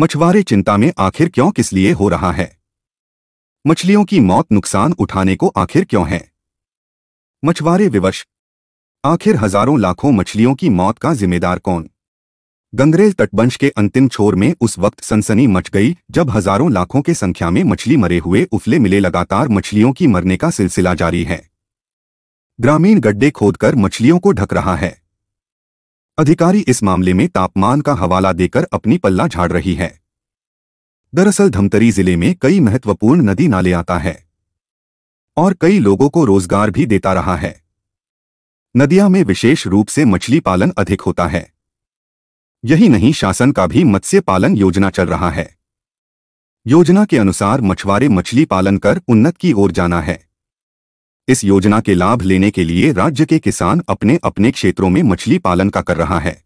मछुआरे चिंता में आखिर क्यों किस लिए हो रहा है मछलियों की मौत नुकसान उठाने को आखिर क्यों है मछुआरे विवश आखिर हजारों लाखों मछलियों की मौत का जिम्मेदार कौन गंगरेल तटबंश के अंतिम छोर में उस वक्त सनसनी मच गई जब हजारों लाखों के संख्या में मछली मरे हुए उफले मिले लगातार मछलियों की मरने का सिलसिला जारी है ग्रामीण गड्ढे खोदकर मछलियों को ढक रहा है अधिकारी इस मामले में तापमान का हवाला देकर अपनी पल्ला झाड़ रही है दरअसल धमतरी जिले में कई महत्वपूर्ण नदी नाले आता है और कई लोगों को रोजगार भी देता रहा है नदिया में विशेष रूप से मछली पालन अधिक होता है यही नहीं शासन का भी मत्स्य पालन योजना चल रहा है योजना के अनुसार मछुआरे मछली पालन कर उन्नत की ओर जाना है इस योजना के लाभ लेने के लिए राज्य के किसान अपने अपने क्षेत्रों में मछली पालन का कर रहा है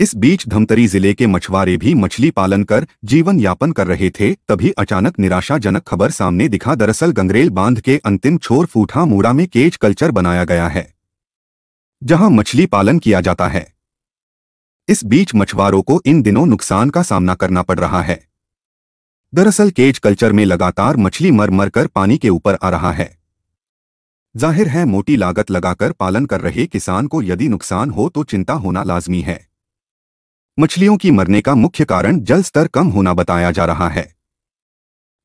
इस बीच धमतरी जिले के मछुआरे भी मछली पालन कर जीवन यापन कर रहे थे तभी अचानक निराशाजनक खबर सामने दिखा दरअसल गंगरेल बांध के अंतिम छोर फूठा मूड़ा में केज कल्चर बनाया गया है जहां मछली पालन किया जाता है इस बीच मछुआरों को इन दिनों नुकसान का सामना करना पड़ रहा है दरअसल केज कल्चर में लगातार मछली मर मर कर पानी के ऊपर आ रहा है जाहिर है मोटी लागत लगाकर पालन कर रहे किसान को यदि नुकसान हो तो चिंता होना लाजमी है मछलियों की मरने का मुख्य कारण जल स्तर कम होना बताया जा रहा है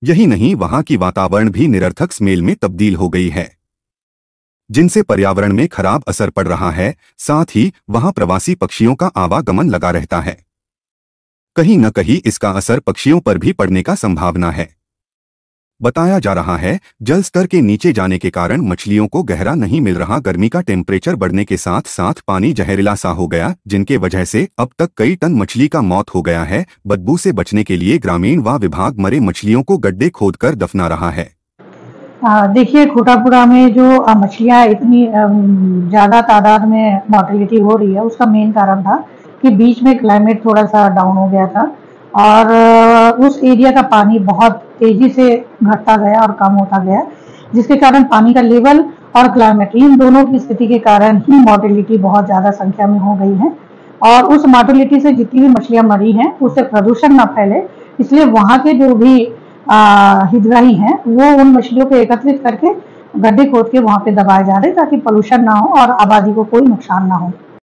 यही नहीं वहां की वातावरण भी निरर्थक स्मेल में तब्दील हो गई है जिनसे पर्यावरण में खराब असर पड़ रहा है साथ ही वहां प्रवासी पक्षियों का आवागमन लगा रहता है कहीं न कहीं इसका असर पक्षियों पर भी पड़ने का संभावना है बताया जा रहा है जल स्तर के नीचे जाने के कारण मछलियों को गहरा नहीं मिल रहा गर्मी का टेम्परेचर बढ़ने के साथ साथ पानी जहरीला सा हो गया जिनके वजह से अब तक कई टन मछली का मौत हो गया है बदबू से बचने के लिए ग्रामीण व विभाग मरे मछलियों को गड्ढे खोदकर दफना रहा है देखिए खोटापुरा में जो मछलियाँ इतनी ज़्यादा तादाद में मोर्टिलिटी हो रही है उसका मेन कारण था कि बीच में क्लाइमेट थोड़ा सा डाउन हो गया था और उस एरिया का पानी बहुत तेजी से घटता गया और कम होता गया जिसके कारण पानी का लेवल और क्लाइमेट इन दोनों की स्थिति के कारण ही मॉर्टिलिटी बहुत ज़्यादा संख्या में हो गई है और उस मॉर्टिलिटी से जितनी भी मछलियाँ मरी हैं उससे प्रदूषण ना फैले इसलिए वहाँ के जो भी हितग्राही हैं वो उन मछलियों को एकत्रित करके गड्ढे खोद के वहाँ पे दबाए जा रहे ताकि पोल्यूशन ना हो और आबादी को कोई नुकसान ना हो